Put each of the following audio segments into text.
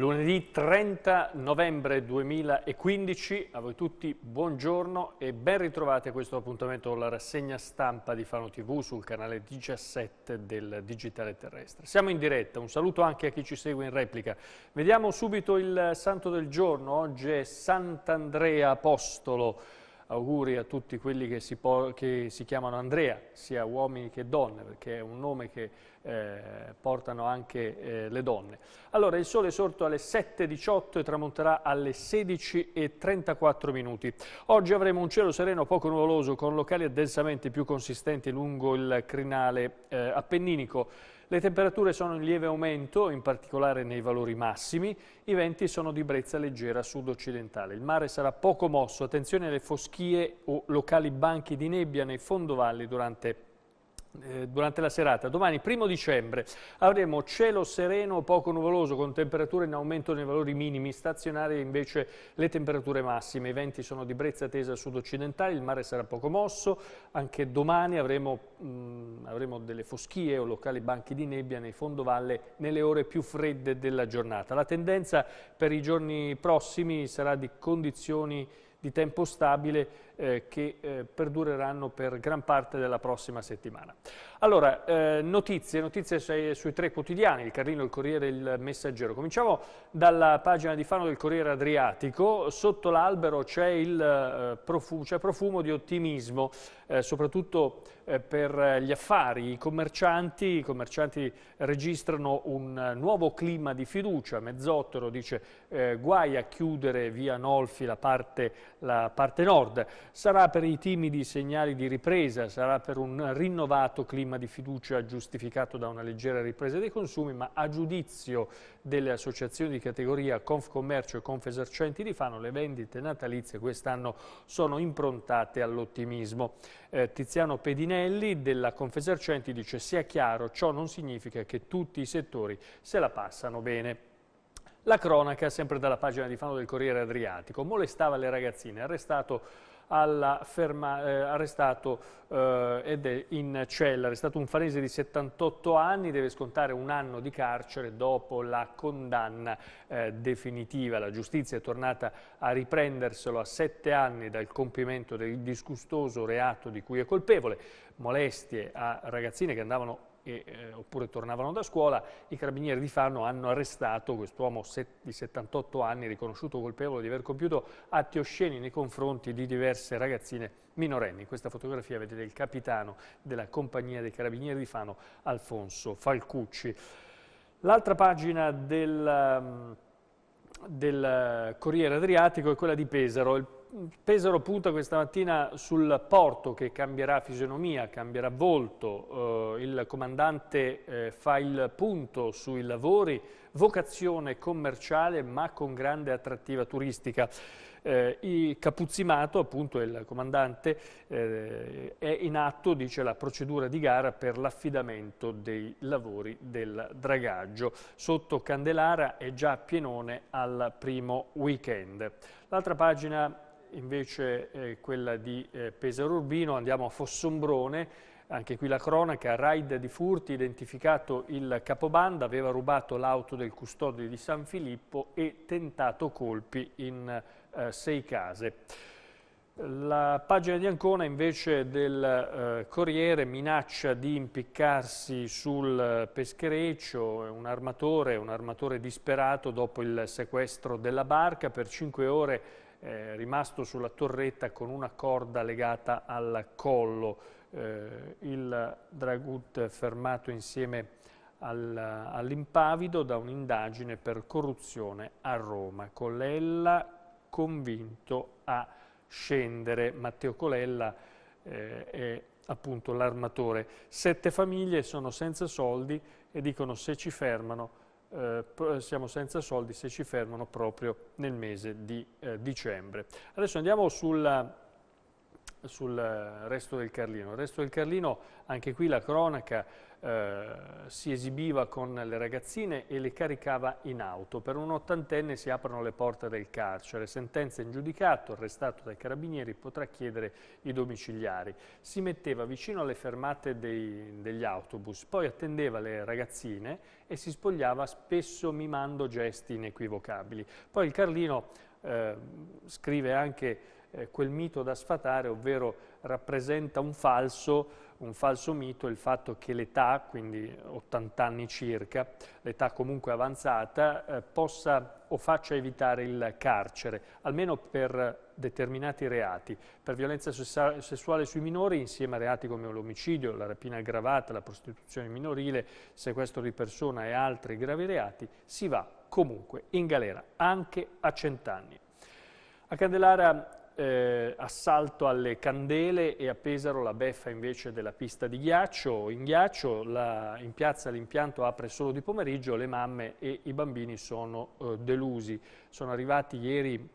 Lunedì 30 novembre 2015, a voi tutti buongiorno e ben ritrovati a questo appuntamento con la rassegna stampa di Fano TV sul canale 17 del Digitale Terrestre. Siamo in diretta, un saluto anche a chi ci segue in replica. Vediamo subito il santo del giorno, oggi è Sant'Andrea Apostolo, auguri a tutti quelli che si, che si, chiamano Andrea, sia uomini che donne, perché è un nome che eh, portano anche eh, le donne. Allora, il sole è sorto alle 7.18 e tramonterà alle 16.34 minuti. Oggi avremo un cielo sereno poco nuvoloso, con locali addensamenti più consistenti lungo il crinale eh, appenninico. Le temperature sono in lieve aumento, in particolare nei valori massimi. I venti sono di brezza leggera sud-occidentale. Il mare sarà poco mosso. Attenzione alle foschie o locali banchi di nebbia nei fondovalli durante eh, durante la serata. Domani, primo dicembre, avremo cielo sereno poco nuvoloso con temperature in aumento nei valori minimi, stazionarie invece le temperature massime. I venti sono di brezza tesa sud-occidentale, il mare sarà poco mosso. Anche domani avremo, mh, mm, avremo delle foschie o locali banchi di nebbia nei fondovalle nelle ore più fredde della giornata. La tendenza per i giorni prossimi sarà di condizioni di tempo stabile eh, che eh, perdureranno per gran parte della prossima settimana. Allora, eh, notizie, notizie sui, eh, sui tre quotidiani, il Carlino, il Corriere e il Messaggero. Cominciamo dalla pagina di Fano del Corriere Adriatico, sotto l'albero c'è eh, profumo, profumo, di ottimismo, eh, soprattutto per gli affari, i commercianti, i commercianti registrano un nuovo clima di fiducia, Mezzottero dice guai a chiudere via Nolfi la parte, la parte nord, sarà per i timidi segnali di ripresa, sarà per un rinnovato clima di fiducia giustificato da una leggera ripresa dei consumi, ma a giudizio delle associazioni di categoria Confcommercio e Confesercenti di Fano le vendite natalizie quest'anno sono improntate all'ottimismo. Eh, Tiziano Pedinelli della Confesercenti dice sia chiaro, ciò non significa che tutti i settori se la passano bene. La cronaca, sempre dalla pagina di Fano del Corriere Adriatico, molestava le ragazzine, arrestato alla ferma, eh, arrestato eh, ed è in cella, È stato un farese di 78 anni, deve scontare un anno di carcere dopo la condanna eh, definitiva. La giustizia è tornata a riprenderselo a sette anni dal compimento del disgustoso reato di cui è colpevole, molestie a ragazzine che andavano che, eh, oppure tornavano da scuola, i carabinieri di Fano hanno arrestato quest'uomo di 78 anni riconosciuto colpevole di aver compiuto atti osceni nei confronti di diverse ragazzine minorenni. In questa fotografia vedete il capitano della compagnia dei carabinieri di Fano, Alfonso Falcucci. L'altra pagina del, mm, del eh, Corriere Adriatico è quella di Pesaro, Pesaro punta questa mattina sul porto che cambierà fisionomia, cambierà volto, eh, il comandante eh, fa il punto sui lavori, vocazione commerciale ma con grande attrattiva turistica. Eh, Capuzzimato, appunto il comandante, eh, è in atto, dice, la procedura di gara per l'affidamento dei lavori del dragaggio. Sotto Candelara è già pienone al primo weekend. L'altra pagina invece eh, quella di eh, Pesaro Urbino, andiamo a Fossombrone, anche qui la cronaca, raid di furti, identificato il capobanda, aveva rubato l'auto del custode di San Filippo e tentato colpi in eh, sei case. La pagina di Ancona invece del eh, Corriere minaccia di impiccarsi sul peschereccio, un armatore, un armatore disperato dopo il sequestro della barca, per cinque ore eh, rimasto sulla torretta con una corda legata al collo, eh, il Dragut fermato insieme al, all'impavido da un'indagine per corruzione a Roma. Colella convinto a scendere. Matteo Colella eh, è appunto l'armatore. Sette famiglie sono senza soldi e dicono se ci fermano eh, siamo senza soldi se ci fermano proprio nel mese di eh, dicembre. Adesso andiamo sulla, sul resto del Carlino. Il resto del Carlino, anche qui la cronaca eh, si esibiva con le ragazzine e le caricava in auto. Per un ottantenne si aprono le porte del carcere, sentenza in giudicato, arrestato dai carabinieri, potrà chiedere i domiciliari. Si metteva vicino alle fermate dei, degli autobus, poi attendeva le ragazzine e si spogliava spesso mimando gesti inequivocabili. Poi il Carlino eh, scrive anche eh, quel mito da sfatare, ovvero rappresenta un falso, un falso mito il fatto che l'età, quindi 80 anni circa, l'età comunque avanzata, eh, possa o faccia evitare il carcere, almeno per determinati reati, per violenza sessuale sui minori insieme a reati come l'omicidio, la rapina aggravata, la prostituzione minorile, sequestro di persona e altri gravi reati, si va comunque in galera anche a cent'anni. A Candelara eh, assalto alle candele e a Pesaro la beffa invece della pista di ghiaccio. In ghiaccio la, in piazza l'impianto apre solo di pomeriggio, le mamme e i bambini sono eh, delusi. Sono arrivati ieri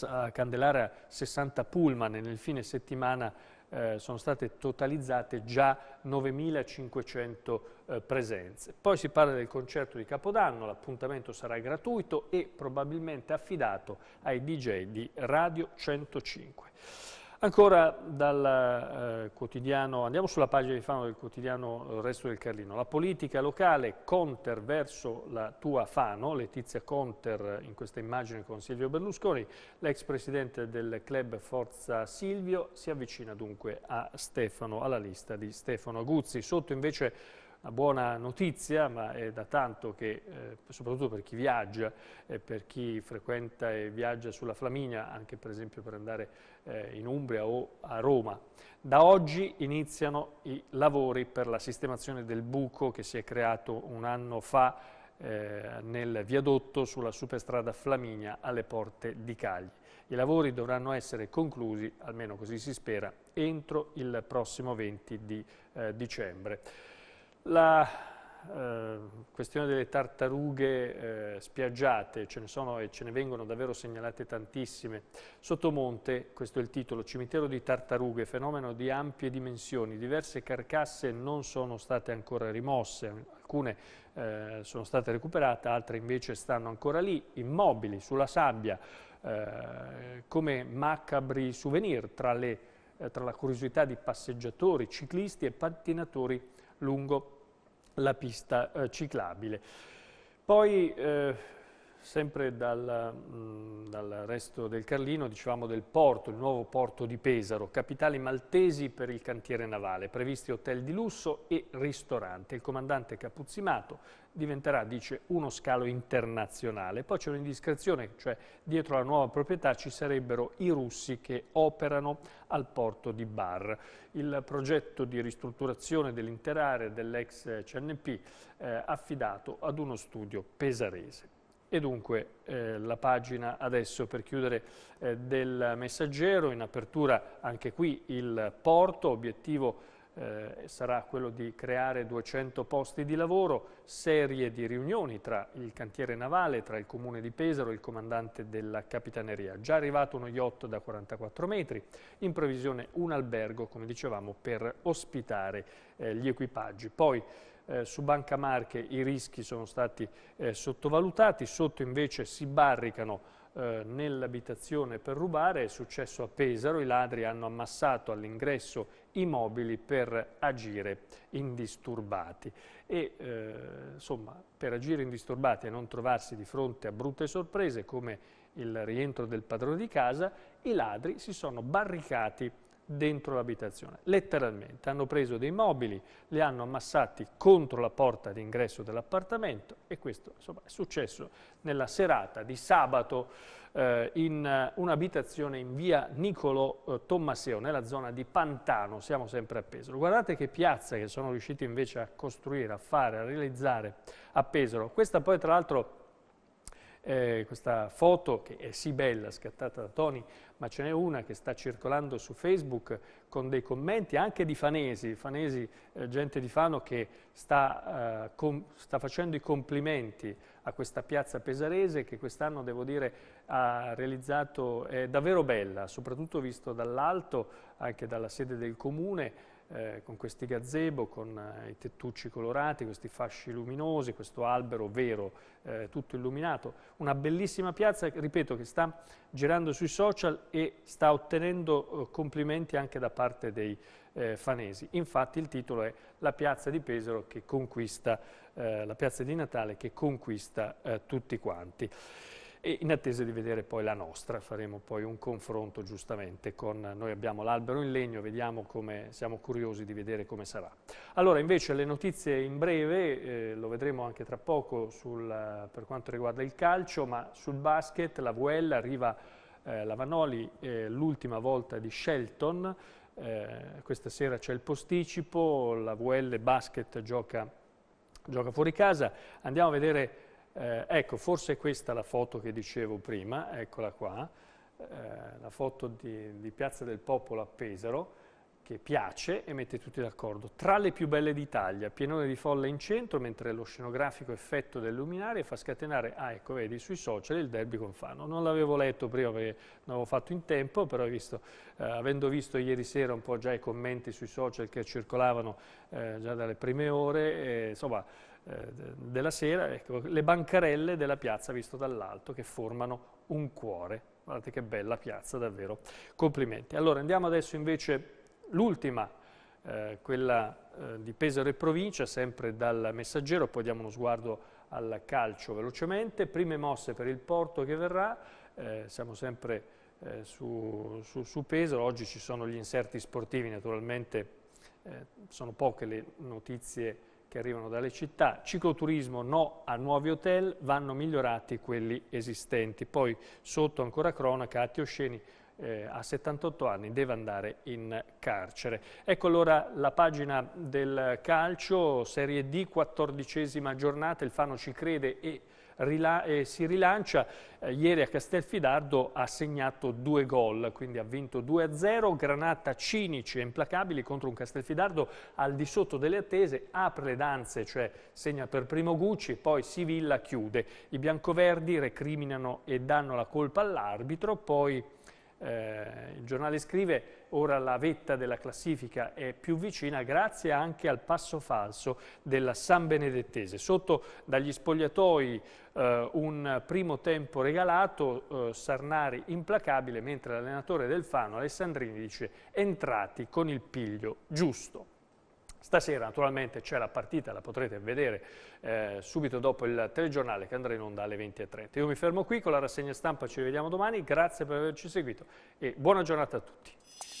a Candelara 60 pullman e nel fine settimana eh, sono state totalizzate già 9.500 eh, presenze. Poi si parla del concerto di Capodanno, l'appuntamento sarà gratuito e probabilmente affidato ai DJ di Radio 105. Ancora dal eh, quotidiano, andiamo sulla pagina di Fano del quotidiano Il eh, Resto del Carlino. La politica locale, Conter verso la tua Fano, Letizia Conter eh, in questa immagine con Silvio Berlusconi, l'ex presidente del club Forza Silvio si avvicina dunque a Stefano, alla lista di Stefano Aguzzi. Sotto invece una buona notizia, ma è da tanto che, eh, soprattutto per chi viaggia, eh, per chi frequenta e viaggia sulla Flaminia, anche per esempio per andare eh, in Umbria o a Roma, da oggi iniziano i lavori per la sistemazione del buco che si è creato un anno fa eh, nel viadotto sulla superstrada Flaminia alle porte di Cagli. I lavori dovranno essere conclusi, almeno così si spera, entro il prossimo 20 di eh, dicembre. La eh, questione delle tartarughe eh, spiaggiate, ce ne sono e ce ne vengono davvero segnalate tantissime. Sottomonte, questo è il titolo, cimitero di tartarughe, fenomeno di ampie dimensioni, diverse carcasse non sono state ancora rimosse, alcune eh, sono state recuperate, altre invece stanno ancora lì, immobili, sulla sabbia, eh, come macabri souvenir tra, le, eh, tra la curiosità di passeggiatori, ciclisti e pattinatori lungo la pista eh, ciclabile. Poi eh, Sempre dal, dal, resto del Carlino, dicevamo del porto, il nuovo porto di Pesaro, capitali maltesi per il cantiere navale, previsti hotel di lusso e ristorante. Il comandante Capuzzimato diventerà, dice, uno scalo internazionale. Poi c'è un'indiscrezione, cioè dietro la nuova proprietà ci sarebbero i russi che operano al porto di Bar. Il progetto di ristrutturazione dell'intera area dell'ex CNP eh, affidato ad uno studio pesarese. E dunque eh, la pagina adesso per chiudere eh, del messaggero, in apertura anche qui il porto, obiettivo eh, sarà quello di creare 200 posti di lavoro, serie di riunioni tra il cantiere navale, tra il comune di Pesaro e il comandante della capitaneria. Già arrivato uno yacht da 44 metri, in previsione un albergo, come dicevamo, per ospitare eh, gli equipaggi. Poi eh, su Banca Marche i rischi sono stati eh, sottovalutati, sotto invece si barricano eh, nell'abitazione per rubare, è successo a Pesaro, i ladri hanno ammassato all'ingresso immobili per agire indisturbati. E eh, insomma, per agire indisturbati e non trovarsi di fronte a brutte sorprese come il rientro del padrone di casa, i ladri si sono barricati dentro l'abitazione, letteralmente. Hanno preso dei mobili, li hanno ammassati contro la porta d'ingresso dell'appartamento e questo insomma, è successo nella serata di sabato eh, in eh, un'abitazione in via Nicolo eh, Tommaseo, nella zona di Pantano, siamo sempre a Pesaro. Guardate che piazza che sono riusciti invece a costruire, a fare, a realizzare a Pesaro. Questa poi tra l'altro eh, questa foto che è sì bella, scattata da Tony, ma ce n'è una che sta circolando su Facebook con dei commenti anche di fanesi, fanesi eh, gente di Fano che sta, eh, sta, facendo i complimenti a questa piazza pesarese che quest'anno, devo dire, ha realizzato, è davvero bella, soprattutto visto dall'alto, anche dalla sede del comune, eh, con questi gazebo, con eh, i tettucci colorati, questi fasci luminosi, questo albero vero, eh, tutto illuminato. Una bellissima piazza, ripeto, che sta girando sui social e sta ottenendo eh, complimenti anche da parte dei eh, fanesi. Infatti il titolo è La piazza di Pesaro che conquista, eh, la piazza di Natale che conquista tutti quanti e in attesa di vedere poi la nostra, faremo poi un confronto giustamente con, noi abbiamo l'albero in legno, vediamo come, siamo curiosi di vedere come sarà. Allora invece le notizie in breve, eh, lo vedremo anche tra poco sul, per quanto riguarda il calcio, ma sul basket la VL arriva eh, la Vanoli eh, l'ultima volta di Shelton, eh, questa sera c'è il posticipo, la VL Basket gioca, gioca, fuori casa. Andiamo a vedere eh, ecco, forse questa è la foto che dicevo prima, eccola qua, eh, la foto di, di, Piazza del Popolo a Pesaro, che piace e mette tutti d'accordo. Tra le più belle d'Italia, pienone di folla in centro, mentre lo scenografico effetto del luminare fa scatenare, ah ecco, vedi, sui social il derby con Fano. Non l'avevo letto prima perché non l'avevo fatto in tempo, però visto, eh, avendo visto ieri sera un po' già i commenti sui social che circolavano eh, già dalle prime ore, eh, insomma eh, della sera, ecco, le bancarelle della piazza visto dall'alto che formano un cuore. Guardate che bella piazza, davvero. Complimenti. Allora andiamo adesso invece l'ultima, eh, quella eh, di Pesaro e provincia, sempre dal messaggero, poi diamo uno sguardo al calcio velocemente. Prime mosse per il porto che verrà, eh, siamo sempre su, su, su Pesaro, oggi ci sono gli inserti sportivi naturalmente eh, sono poche le notizie che arrivano dalle città, cicloturismo no a nuovi hotel, vanno migliorati quelli esistenti. Poi sotto ancora cronaca, atti osceni, eh, a 78 anni deve andare in carcere. Ecco allora la pagina del calcio, Serie D, quattordicesima giornata, il Fano ci crede e, rila e si rilancia. Eh, ieri a Castelfidardo ha segnato due gol, quindi ha vinto 2-0. Granata cinici e implacabili contro un Castelfidardo al di sotto delle attese, apre le danze, cioè segna per primo Gucci, poi Sivilla chiude. I biancoverdi recriminano e danno la colpa all'arbitro, poi eh, il giornale scrive ora la vetta della classifica è più vicina grazie anche al passo falso della San Benedettese. Sotto dagli spogliatoi eh, un primo tempo regalato, eh, Sarnari implacabile, mentre l'allenatore del Fano Alessandrini dice entrati con il piglio giusto. Stasera naturalmente c'è la partita, la potrete vedere eh, subito dopo il telegiornale che andrà in onda alle 20.30. Io mi fermo qui con la rassegna stampa, ci rivediamo domani, grazie per averci seguito e buona giornata a tutti.